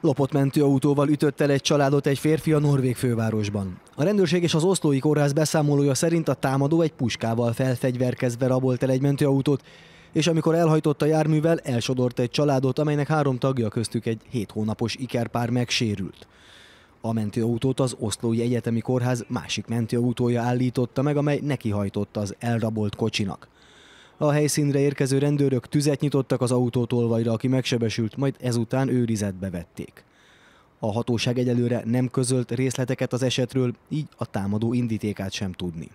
Lopott mentőautóval ütött el egy családot egy férfi a norvég fővárosban. A rendőrség és az oszlói kórház beszámolója szerint a támadó egy puskával felfegyverkezve rabolt el egy mentőautót, és amikor elhajtott a járművel, elsodort egy családot, amelynek három tagja köztük egy 7 hónapos ikerpár megsérült. A mentőautót az Oszlói Egyetemi Kórház másik mentőautója állította meg, amely nekihajtott az elrabolt kocsinak. A helyszínre érkező rendőrök tüzet nyitottak az tolvajra, aki megsebesült, majd ezután őrizetbe vették. A hatóság egyelőre nem közölt részleteket az esetről, így a támadó indítékát sem tudni.